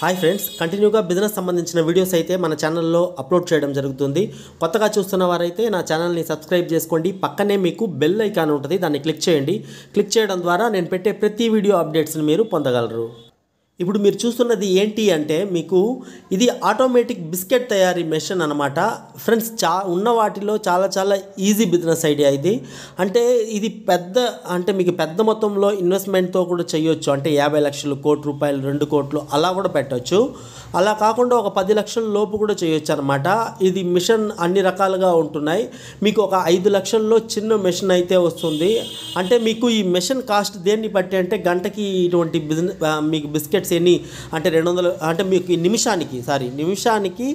hi friends కంటిన్యూగా business సంబంధించిన videos అయితే మన ఛానల్లో అప్లోడ్ చేయడం జరుగుతుంది కొత్తగా చూస్తున్న వారైతే నా ఛానల్ని సబ్స్క్రైబ్ చేసుకోండి పక్కనే మీకు బెల్ ఐకాన్ ఉంటుంది దాన్ని క్లిక్ చేయండి క్లిక్ చేయడం ద్వారా నేను పెట్టే ప్రతి వీడియో అప్డేట్స్ని మీరు పొందగలరు ఇప్పుడు మీరు చూస్తున్నది ఏంటి అంటే మీకు ఇది ఆటోమేటిక్ బిస్కెట్ తయారీ మెషిన్ అనమాట ఫ్రెండ్స్ చా ఉన్న వాటిలో చాలా చాలా ఈజీ బిజినెస్ ఐడియా ఇది అంటే ఇది పెద్ద అంటే మీకు పెద్ద మొత్తంలో ఇన్వెస్ట్మెంట్తో కూడా చేయొచ్చు అంటే యాభై లక్షలు కోటి రూపాయలు రెండు కోట్లు అలా కూడా పెట్టవచ్చు అలా కాకుండా ఒక పది లక్షల లోపు కూడా చేయొచ్చు అనమాట ఇది మిషన్ అన్ని రకాలుగా ఉంటున్నాయి మీకు ఒక ఐదు లక్షల్లో చిన్న మెషిన్ అయితే వస్తుంది అంటే మీకు ఈ మిషన్ కాస్ట్ దేన్ని బట్టి అంటే గంటకి ఇటువంటి బిజినెస్ మీకు బిస్కెట్స్ ఎన్ని అంటే రెండు వందల అంటే మీకు నిమిషానికి సారీ నిమిషానికి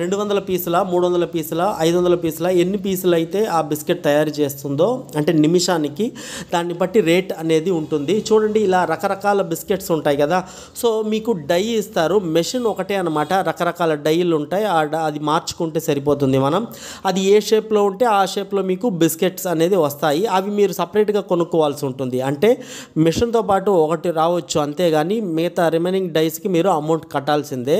రెండు వందల పీసుల మూడు వందల పీసుల ఐదు వందల పీసుల ఎన్ని పీసులు అయితే ఆ బిస్కెట్ తయారు చేస్తుందో అంటే నిమిషానికి దాన్ని బట్టి రేట్ అనేది ఉంటుంది చూడండి ఇలా రకరకాల బిస్కెట్స్ ఉంటాయి కదా సో మీకు డై ఇస్తారు మెషిన్ ఒకటే అనమాట రకరకాల డైలు ఉంటాయి అది మార్చుకుంటే సరిపోతుంది మనం అది ఏ షేప్లో ఉంటే ఆ షేప్లో మీకు బిస్కెట్స్ అనేది వస్తాయి అవి మీరు సపరేట్ సపరేట్గా కొనుక్కోవాల్సి ఉంటుంది అంటే మిషన్తో పాటు ఒకటి రావచ్చు అంతేగాని మిగతా రిమైనింగ్ డైస్కి మీరు అమౌంట్ కట్టాల్సిందే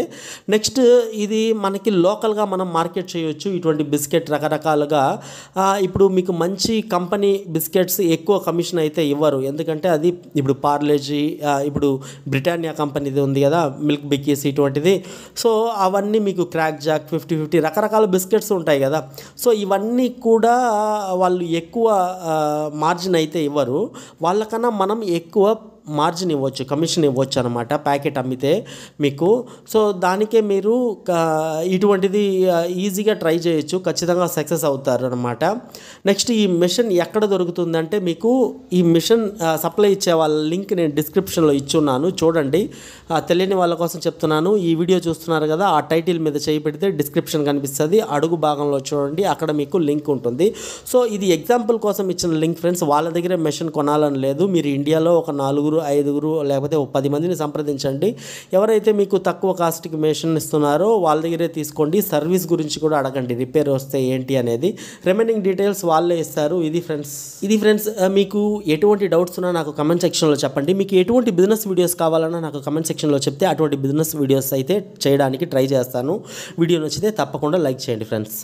నెక్స్ట్ ఇది మనకి లోకల్గా మనం మార్కెట్ చేయొచ్చు ఇటువంటి బిస్కెట్ రకరకాలుగా ఇప్పుడు మీకు మంచి కంపెనీ బిస్కెట్స్ ఎక్కువ కమిషన్ అయితే ఇవ్వరు ఎందుకంటే అది ఇప్పుడు పార్లేజీ ఇప్పుడు బ్రిటానియా కంపెనీది ఉంది కదా మిల్క్ బిక్కీస్ ఇటువంటిది సో అవన్నీ మీకు క్రాక్ జాక్ ఫిఫ్టీ ఫిఫ్టీ రకరకాల బిస్కెట్స్ ఉంటాయి కదా సో ఇవన్నీ కూడా వాళ్ళు ఎక్కువ మార్జిన్ మార్జిన్ అయితే ఇవ్వరు వాళ్ళకన్నా మనం ఎక్కువ మార్జిన్ ఇవ్వచ్చు కమిషన్ ఇవ్వచ్చు అనమాట ప్యాకెట్ అమ్మితే మీకు సో దానికే మీరు ఇటువంటిది ఈజీగా ట్రై చేయొచ్చు ఖచ్చితంగా సక్సెస్ అవుతారు అనమాట నెక్స్ట్ ఈ మిషన్ ఎక్కడ దొరుకుతుందంటే మీకు ఈ మిషన్ సప్లై ఇచ్చే వాళ్ళ లింక్ నేను డిస్క్రిప్షన్లో ఇచ్చున్నాను చూడండి తెలియని వాళ్ళ కోసం చెప్తున్నాను ఈ వీడియో చూస్తున్నారు కదా ఆ టైటిల్ మీద చేయి పెడితే డిస్క్రిప్షన్ కనిపిస్తుంది అడుగు భాగంలో చూడండి అక్కడ మీకు లింక్ ఉంటుంది సో ఇది ఎగ్జాంపుల్ కోసం ఇచ్చిన లింక్ ఫ్రెండ్స్ వాళ్ళ దగ్గరే మెషిన్ కొనాలని లేదు మీరు ఇండియాలో ఒక నాలుగు నలుగురు ఐదుగురు లేకపోతే పది మందిని సంప్రదించండి ఎవరైతే మీకు తక్కువ కాస్ట్కి మెషిన్ ఇస్తున్నారో వాళ్ళ దగ్గరే తీసుకోండి సర్వీస్ గురించి కూడా అడగండి రిపేర్ వస్తే ఏంటి అనేది రిమైనింగ్ డీటెయిల్స్ వాళ్ళే ఇస్తారు ఇది ఫ్రెండ్స్ ఇది ఫ్రెండ్స్ మీకు ఎటువంటి డౌట్స్ ఉన్నా నాకు కమెంట్ సెక్షన్లో చెప్పండి మీకు ఎటువంటి బిజినెస్ వీడియోస్ కావాలన్నా నాకు కమెంట్ సెక్షన్లో చెప్తే అటువంటి బిజినెస్ వీడియోస్ అయితే చేయడానికి ట్రై చేస్తాను వీడియో నచ్చితే తప్పకుండా లైక్ చేయండి ఫ్రెండ్స్